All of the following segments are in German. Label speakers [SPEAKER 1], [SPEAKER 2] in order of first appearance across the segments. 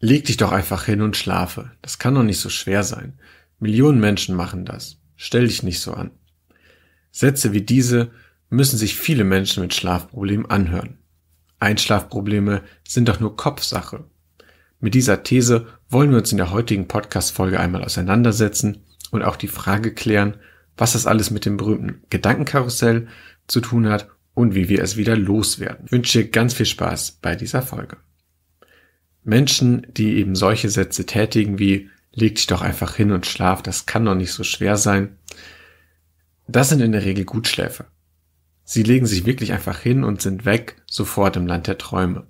[SPEAKER 1] Leg dich doch einfach hin und schlafe. Das kann doch nicht so schwer sein. Millionen Menschen machen das. Stell dich nicht so an. Sätze wie diese müssen sich viele Menschen mit Schlafproblemen anhören. Einschlafprobleme sind doch nur Kopfsache. Mit dieser These wollen wir uns in der heutigen Podcast-Folge einmal auseinandersetzen und auch die Frage klären, was das alles mit dem berühmten Gedankenkarussell zu tun hat und wie wir es wieder loswerden. Ich wünsche dir ganz viel Spaß bei dieser Folge. Menschen, die eben solche Sätze tätigen wie leg dich doch einfach hin und schlaf, das kann doch nicht so schwer sein, das sind in der Regel Gutschläfer. Sie legen sich wirklich einfach hin und sind weg, sofort im Land der Träume.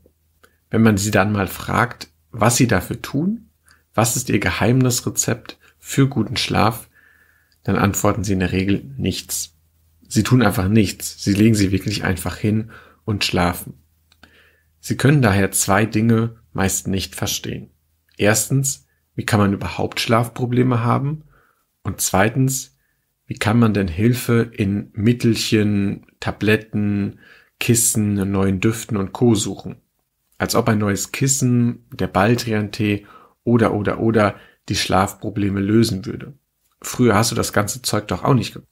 [SPEAKER 1] Wenn man sie dann mal fragt, was sie dafür tun, was ist ihr Geheimnisrezept für guten Schlaf, dann antworten sie in der Regel nichts. Sie tun einfach nichts, sie legen sie wirklich einfach hin und schlafen. Sie können daher zwei Dinge meist nicht verstehen. Erstens, wie kann man überhaupt Schlafprobleme haben? Und zweitens, wie kann man denn Hilfe in Mittelchen, Tabletten, Kissen, neuen Düften und Co. suchen? Als ob ein neues Kissen, der Baldrian-Tee oder, oder, oder die Schlafprobleme lösen würde. Früher hast du das ganze Zeug doch auch nicht gemacht.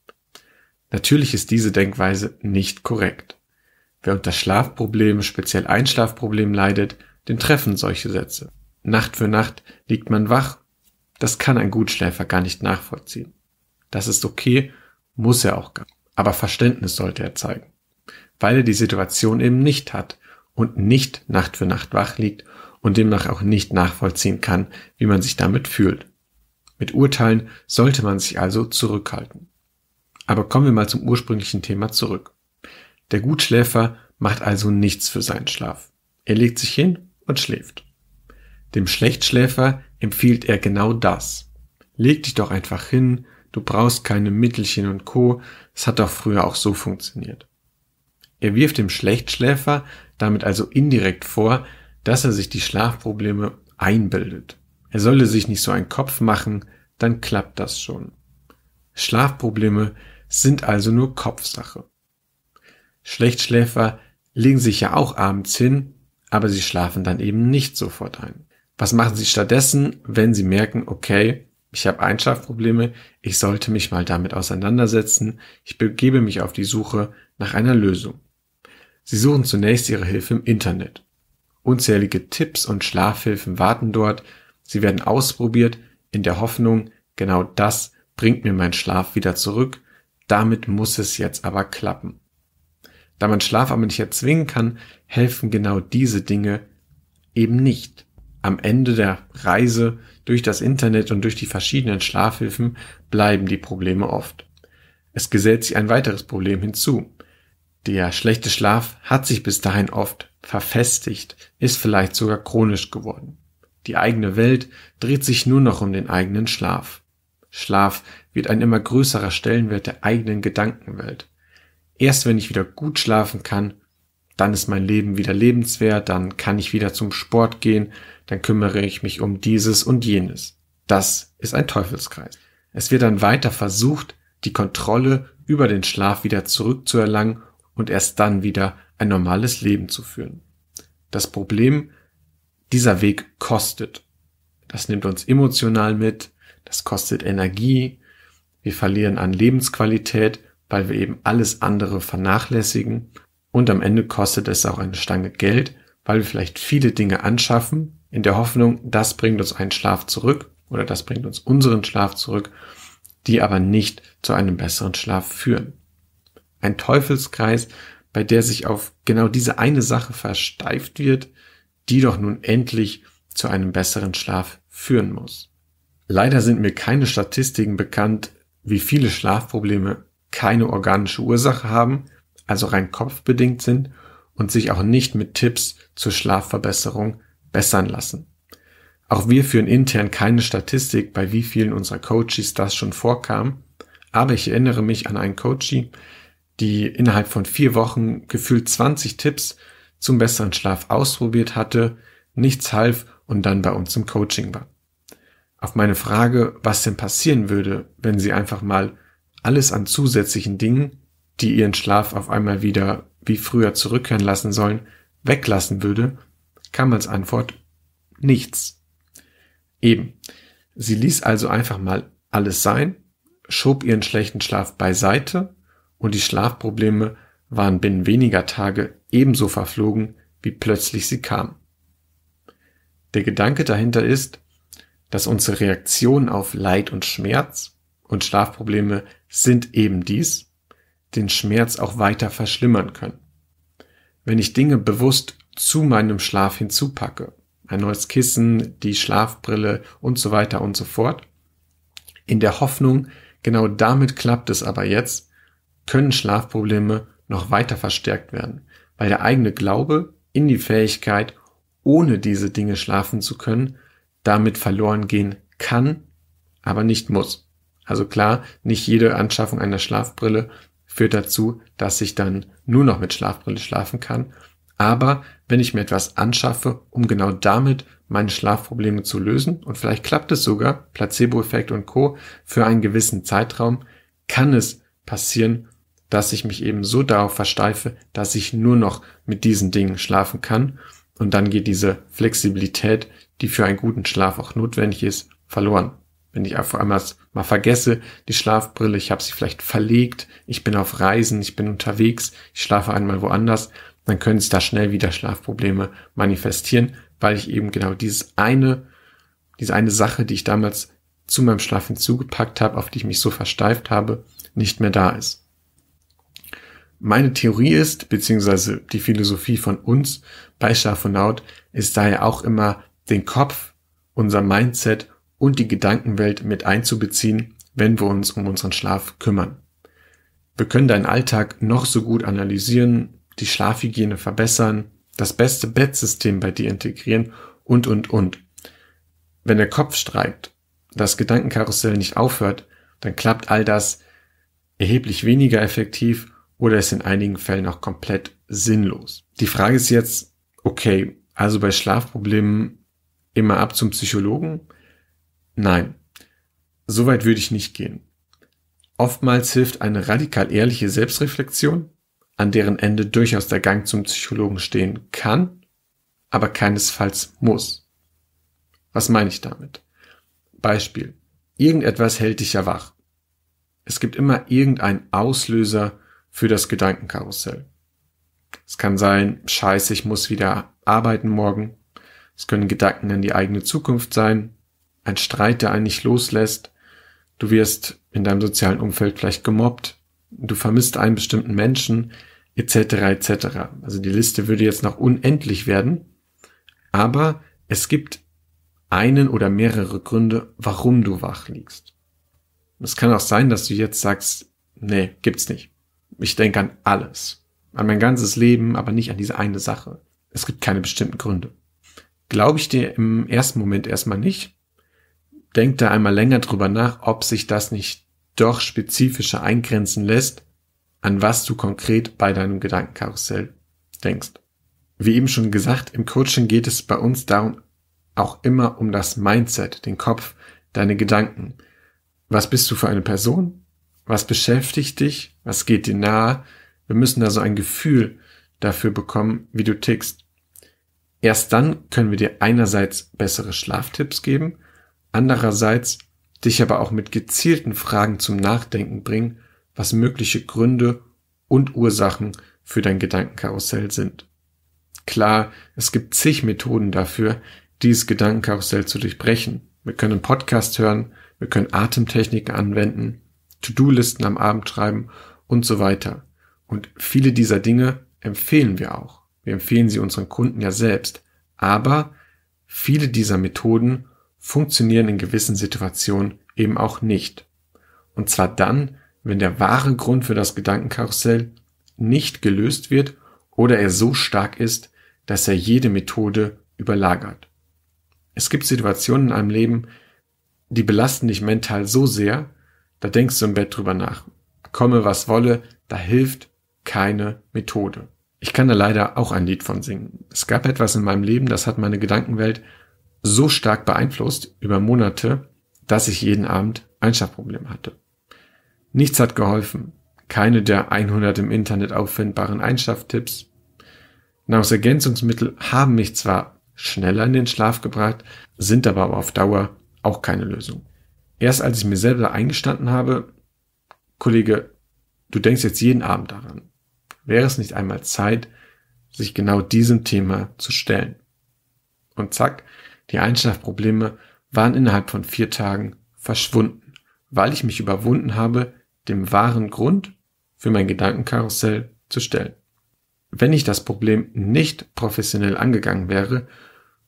[SPEAKER 1] Natürlich ist diese Denkweise nicht korrekt. Wer unter Schlafproblemen, speziell Einschlafproblemen leidet, den treffen solche Sätze. Nacht für Nacht liegt man wach. Das kann ein Gutschläfer gar nicht nachvollziehen. Das ist okay, muss er auch gar nicht. Aber Verständnis sollte er zeigen. Weil er die Situation eben nicht hat und nicht Nacht für Nacht wach liegt und demnach auch nicht nachvollziehen kann, wie man sich damit fühlt. Mit Urteilen sollte man sich also zurückhalten. Aber kommen wir mal zum ursprünglichen Thema zurück. Der Gutschläfer macht also nichts für seinen Schlaf. Er legt sich hin und schläft. Dem Schlechtschläfer empfiehlt er genau das. Leg dich doch einfach hin, du brauchst keine Mittelchen und Co, es hat doch früher auch so funktioniert. Er wirft dem Schlechtschläfer damit also indirekt vor, dass er sich die Schlafprobleme einbildet. Er solle sich nicht so einen Kopf machen, dann klappt das schon. Schlafprobleme sind also nur Kopfsache. Schlechtschläfer legen sich ja auch abends hin, aber sie schlafen dann eben nicht sofort ein. Was machen sie stattdessen, wenn sie merken, okay, ich habe Einschlafprobleme, ich sollte mich mal damit auseinandersetzen, ich begebe mich auf die Suche nach einer Lösung. Sie suchen zunächst ihre Hilfe im Internet. Unzählige Tipps und Schlafhilfen warten dort, sie werden ausprobiert in der Hoffnung, genau das bringt mir mein Schlaf wieder zurück, damit muss es jetzt aber klappen. Da man Schlaf aber nicht erzwingen kann, helfen genau diese Dinge eben nicht. Am Ende der Reise durch das Internet und durch die verschiedenen Schlafhilfen bleiben die Probleme oft. Es gesellt sich ein weiteres Problem hinzu. Der schlechte Schlaf hat sich bis dahin oft verfestigt, ist vielleicht sogar chronisch geworden. Die eigene Welt dreht sich nur noch um den eigenen Schlaf. Schlaf wird ein immer größerer Stellenwert der eigenen Gedankenwelt. Erst wenn ich wieder gut schlafen kann, dann ist mein Leben wieder lebenswert, dann kann ich wieder zum Sport gehen, dann kümmere ich mich um dieses und jenes. Das ist ein Teufelskreis. Es wird dann weiter versucht, die Kontrolle über den Schlaf wieder zurückzuerlangen und erst dann wieder ein normales Leben zu führen. Das Problem, dieser Weg kostet. Das nimmt uns emotional mit, das kostet Energie, wir verlieren an Lebensqualität weil wir eben alles andere vernachlässigen und am Ende kostet es auch eine Stange Geld, weil wir vielleicht viele Dinge anschaffen in der Hoffnung, das bringt uns einen Schlaf zurück oder das bringt uns unseren Schlaf zurück, die aber nicht zu einem besseren Schlaf führen. Ein Teufelskreis, bei der sich auf genau diese eine Sache versteift wird, die doch nun endlich zu einem besseren Schlaf führen muss. Leider sind mir keine Statistiken bekannt, wie viele Schlafprobleme keine organische Ursache haben, also rein kopfbedingt sind und sich auch nicht mit Tipps zur Schlafverbesserung bessern lassen. Auch wir führen intern keine Statistik, bei wie vielen unserer Coaches das schon vorkam, aber ich erinnere mich an einen Coachie, die innerhalb von vier Wochen gefühlt 20 Tipps zum besseren Schlaf ausprobiert hatte, nichts half und dann bei uns im Coaching war. Auf meine Frage, was denn passieren würde, wenn sie einfach mal alles an zusätzlichen Dingen, die ihren Schlaf auf einmal wieder wie früher zurückkehren lassen sollen, weglassen würde, kam als Antwort nichts. Eben. Sie ließ also einfach mal alles sein, schob ihren schlechten Schlaf beiseite und die Schlafprobleme waren binnen weniger Tage ebenso verflogen, wie plötzlich sie kam. Der Gedanke dahinter ist, dass unsere Reaktion auf Leid und Schmerz und Schlafprobleme sind eben dies, den Schmerz auch weiter verschlimmern können. Wenn ich Dinge bewusst zu meinem Schlaf hinzupacke, ein neues Kissen, die Schlafbrille und so weiter und so fort, in der Hoffnung, genau damit klappt es aber jetzt, können Schlafprobleme noch weiter verstärkt werden, weil der eigene Glaube in die Fähigkeit, ohne diese Dinge schlafen zu können, damit verloren gehen kann, aber nicht muss. Also klar, nicht jede Anschaffung einer Schlafbrille führt dazu, dass ich dann nur noch mit Schlafbrille schlafen kann. Aber wenn ich mir etwas anschaffe, um genau damit meine Schlafprobleme zu lösen, und vielleicht klappt es sogar, Placebo-Effekt und Co, für einen gewissen Zeitraum, kann es passieren, dass ich mich eben so darauf versteife, dass ich nur noch mit diesen Dingen schlafen kann. Und dann geht diese Flexibilität, die für einen guten Schlaf auch notwendig ist, verloren wenn ich auf einmal mal vergesse, die Schlafbrille, ich habe sie vielleicht verlegt, ich bin auf Reisen, ich bin unterwegs, ich schlafe einmal woanders, dann können es da schnell wieder Schlafprobleme manifestieren, weil ich eben genau dieses eine, diese eine Sache, die ich damals zu meinem Schlaf hinzugepackt habe, auf die ich mich so versteift habe, nicht mehr da ist. Meine Theorie ist, beziehungsweise die Philosophie von uns bei Schlafonaut, ist daher auch immer den Kopf, unser Mindset und die Gedankenwelt mit einzubeziehen, wenn wir uns um unseren Schlaf kümmern. Wir können deinen Alltag noch so gut analysieren, die Schlafhygiene verbessern, das beste Bettsystem bei dir integrieren und, und, und. Wenn der Kopf streikt, das Gedankenkarussell nicht aufhört, dann klappt all das erheblich weniger effektiv oder ist in einigen Fällen auch komplett sinnlos. Die Frage ist jetzt, okay, also bei Schlafproblemen immer ab zum Psychologen? Nein, so weit würde ich nicht gehen. Oftmals hilft eine radikal ehrliche Selbstreflexion, an deren Ende durchaus der Gang zum Psychologen stehen kann, aber keinesfalls muss. Was meine ich damit? Beispiel. Irgendetwas hält dich ja wach. Es gibt immer irgendeinen Auslöser für das Gedankenkarussell. Es kann sein, scheiße, ich muss wieder arbeiten morgen. Es können Gedanken an die eigene Zukunft sein, ein Streit, der einen nicht loslässt. Du wirst in deinem sozialen Umfeld vielleicht gemobbt. Du vermisst einen bestimmten Menschen, etc. etc. Also die Liste würde jetzt noch unendlich werden. Aber es gibt einen oder mehrere Gründe, warum du wach liegst. Es kann auch sein, dass du jetzt sagst, nee, gibt's nicht. Ich denke an alles. An mein ganzes Leben, aber nicht an diese eine Sache. Es gibt keine bestimmten Gründe. Glaube ich dir im ersten Moment erstmal nicht denkt da einmal länger drüber nach, ob sich das nicht doch spezifischer eingrenzen lässt, an was du konkret bei deinem Gedankenkarussell denkst. Wie eben schon gesagt, im Coaching geht es bei uns darum, auch immer um das Mindset, den Kopf, deine Gedanken. Was bist du für eine Person? Was beschäftigt dich? Was geht dir nahe? Wir müssen da so ein Gefühl dafür bekommen, wie du tickst. Erst dann können wir dir einerseits bessere Schlaftipps geben andererseits dich aber auch mit gezielten Fragen zum Nachdenken bringen, was mögliche Gründe und Ursachen für dein Gedankenkarussell sind. Klar, es gibt zig Methoden dafür, dieses Gedankenkarussell zu durchbrechen. Wir können Podcast hören, wir können Atemtechniken anwenden, To-Do-Listen am Abend schreiben und so weiter. Und viele dieser Dinge empfehlen wir auch. Wir empfehlen sie unseren Kunden ja selbst. Aber viele dieser Methoden funktionieren in gewissen Situationen eben auch nicht. Und zwar dann, wenn der wahre Grund für das Gedankenkarussell nicht gelöst wird oder er so stark ist, dass er jede Methode überlagert. Es gibt Situationen in einem Leben, die belasten dich mental so sehr, da denkst du im Bett drüber nach. Komme was wolle, da hilft keine Methode. Ich kann da leider auch ein Lied von singen. Es gab etwas in meinem Leben, das hat meine Gedankenwelt so stark beeinflusst über Monate, dass ich jeden Abend Einschlafprobleme hatte. Nichts hat geholfen. Keine der 100 im Internet auffindbaren Einschlaftipps. Nahrungsergänzungsmittel haben mich zwar schneller in den Schlaf gebracht, sind aber auf Dauer auch keine Lösung. Erst als ich mir selber eingestanden habe, Kollege, du denkst jetzt jeden Abend daran. Wäre es nicht einmal Zeit, sich genau diesem Thema zu stellen? Und zack, die Einschlafprobleme waren innerhalb von vier Tagen verschwunden, weil ich mich überwunden habe, dem wahren Grund für mein Gedankenkarussell zu stellen. Wenn ich das Problem nicht professionell angegangen wäre,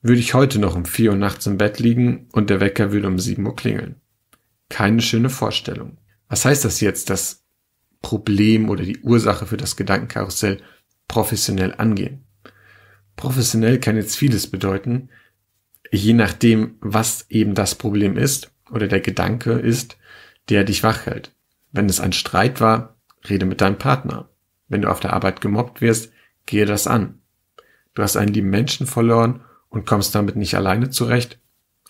[SPEAKER 1] würde ich heute noch um vier Uhr nachts im Bett liegen und der Wecker würde um sieben Uhr klingeln. Keine schöne Vorstellung. Was heißt das jetzt, das Problem oder die Ursache für das Gedankenkarussell professionell angehen? Professionell kann jetzt vieles bedeuten, je nachdem, was eben das Problem ist oder der Gedanke ist, der dich wach hält. Wenn es ein Streit war, rede mit deinem Partner. Wenn du auf der Arbeit gemobbt wirst, gehe das an. Du hast einen lieben Menschen verloren und kommst damit nicht alleine zurecht,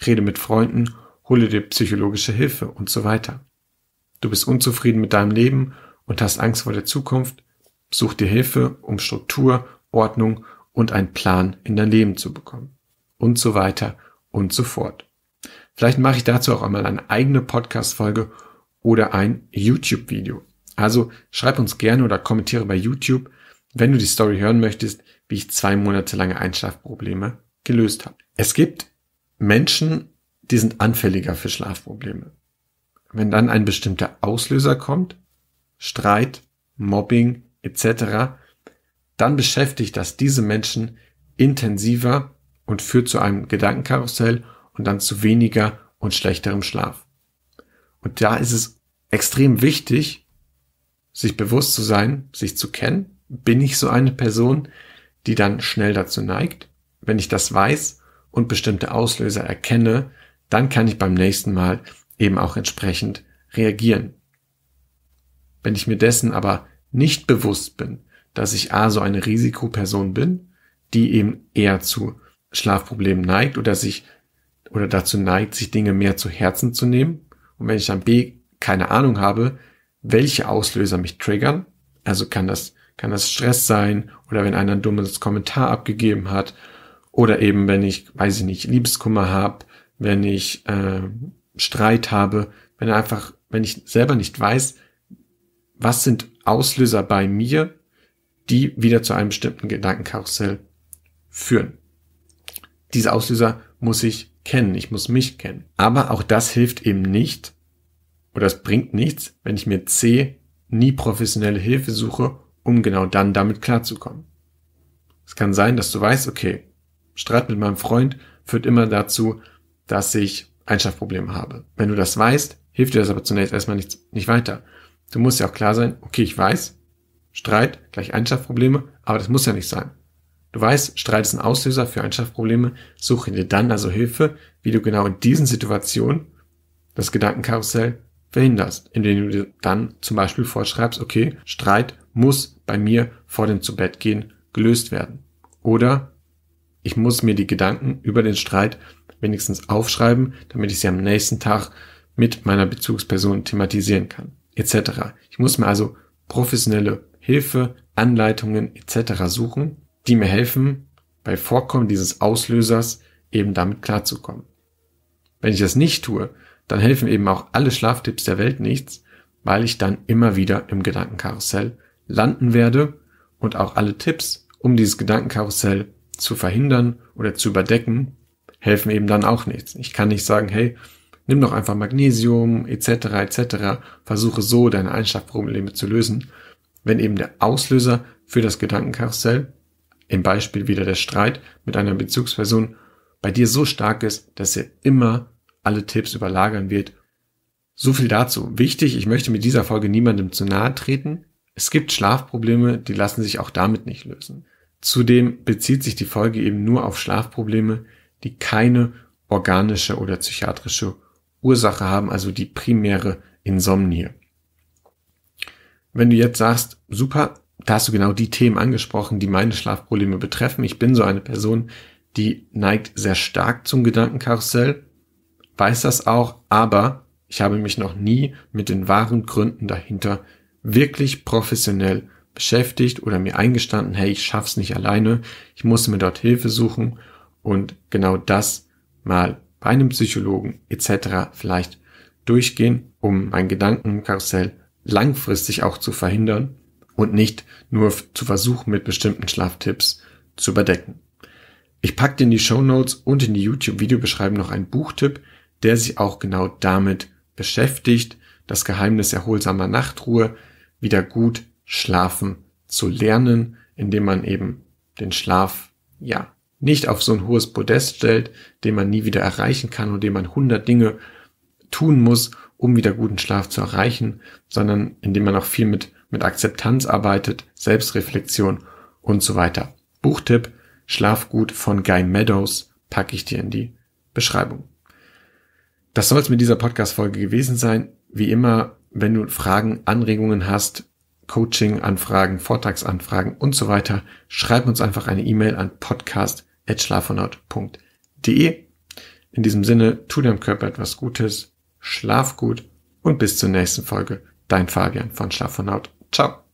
[SPEAKER 1] rede mit Freunden, hole dir psychologische Hilfe und so weiter. Du bist unzufrieden mit deinem Leben und hast Angst vor der Zukunft, such dir Hilfe, um Struktur, Ordnung und einen Plan in dein Leben zu bekommen und so weiter und so fort. Vielleicht mache ich dazu auch einmal eine eigene Podcast-Folge oder ein YouTube-Video. Also schreib uns gerne oder kommentiere bei YouTube, wenn du die Story hören möchtest, wie ich zwei Monate lange Einschlafprobleme gelöst habe. Es gibt Menschen, die sind anfälliger für Schlafprobleme. Wenn dann ein bestimmter Auslöser kommt, Streit, Mobbing etc., dann beschäftigt das diese Menschen intensiver und führt zu einem Gedankenkarussell und dann zu weniger und schlechterem Schlaf. Und da ist es extrem wichtig, sich bewusst zu sein, sich zu kennen. Bin ich so eine Person, die dann schnell dazu neigt? Wenn ich das weiß und bestimmte Auslöser erkenne, dann kann ich beim nächsten Mal eben auch entsprechend reagieren. Wenn ich mir dessen aber nicht bewusst bin, dass ich A so eine Risikoperson bin, die eben eher zu Schlafproblem neigt oder sich oder dazu neigt, sich Dinge mehr zu Herzen zu nehmen. Und wenn ich dann B keine Ahnung habe, welche Auslöser mich triggern, also kann das kann das Stress sein oder wenn einer ein dummes Kommentar abgegeben hat oder eben wenn ich, weiß ich nicht, Liebeskummer habe, wenn ich äh, Streit habe, wenn einfach, wenn ich selber nicht weiß, was sind Auslöser bei mir, die wieder zu einem bestimmten Gedankenkarussell führen. Diese Auslöser muss ich kennen, ich muss mich kennen. Aber auch das hilft eben nicht oder es bringt nichts, wenn ich mir C nie professionelle Hilfe suche, um genau dann damit klarzukommen. Es kann sein, dass du weißt, okay, Streit mit meinem Freund führt immer dazu, dass ich Einschlafprobleme habe. Wenn du das weißt, hilft dir das aber zunächst erstmal nicht, nicht weiter. Du musst ja auch klar sein, okay, ich weiß, Streit gleich Einschlafprobleme, aber das muss ja nicht sein. Du weißt, Streit ist ein Auslöser für Einschlafprobleme. Suche dir dann also Hilfe, wie du genau in diesen Situationen das Gedankenkarussell verhinderst, indem du dir dann zum Beispiel vorschreibst, okay, Streit muss bei mir vor dem Zubettgehen gelöst werden. Oder ich muss mir die Gedanken über den Streit wenigstens aufschreiben, damit ich sie am nächsten Tag mit meiner Bezugsperson thematisieren kann, etc. Ich muss mir also professionelle Hilfe, Anleitungen etc. suchen, die mir helfen, bei Vorkommen dieses Auslösers eben damit klarzukommen. Wenn ich das nicht tue, dann helfen eben auch alle Schlaftipps der Welt nichts, weil ich dann immer wieder im Gedankenkarussell landen werde und auch alle Tipps, um dieses Gedankenkarussell zu verhindern oder zu überdecken, helfen eben dann auch nichts. Ich kann nicht sagen, hey, nimm doch einfach Magnesium etc. etc. Versuche so deine Einschlafprobleme zu lösen, wenn eben der Auslöser für das Gedankenkarussell im Beispiel wieder der Streit mit einer Bezugsperson bei dir so stark ist, dass er immer alle Tipps überlagern wird. So viel dazu. Wichtig, ich möchte mit dieser Folge niemandem zu nahe treten. Es gibt Schlafprobleme, die lassen sich auch damit nicht lösen. Zudem bezieht sich die Folge eben nur auf Schlafprobleme, die keine organische oder psychiatrische Ursache haben, also die primäre Insomnie. Wenn du jetzt sagst, super, da hast du genau die Themen angesprochen, die meine Schlafprobleme betreffen. Ich bin so eine Person, die neigt sehr stark zum Gedankenkarussell, weiß das auch, aber ich habe mich noch nie mit den wahren Gründen dahinter wirklich professionell beschäftigt oder mir eingestanden, hey, ich schaff's nicht alleine, ich muss mir dort Hilfe suchen und genau das mal bei einem Psychologen etc. vielleicht durchgehen, um mein Gedankenkarussell langfristig auch zu verhindern und nicht nur zu versuchen, mit bestimmten Schlaftipps zu überdecken. Ich packe in die Show Notes und in die YouTube-Videobeschreibung noch einen Buchtipp, der sich auch genau damit beschäftigt, das Geheimnis erholsamer Nachtruhe wieder gut schlafen zu lernen, indem man eben den Schlaf, ja, nicht auf so ein hohes Podest stellt, den man nie wieder erreichen kann und dem man hundert Dinge tun muss, um wieder guten Schlaf zu erreichen, sondern indem man auch viel mit mit Akzeptanz arbeitet, Selbstreflexion und so weiter. Buchtipp Schlafgut von Guy Meadows packe ich dir in die Beschreibung. Das soll es mit dieser Podcast-Folge gewesen sein. Wie immer, wenn du Fragen, Anregungen hast, Coaching-Anfragen, Vortragsanfragen und so weiter, schreib uns einfach eine E-Mail an podcast.schlafonaut.de. In diesem Sinne, tu deinem Körper etwas Gutes, schlaf gut und bis zur nächsten Folge. Dein Fabian von Schlafonaut. Ciao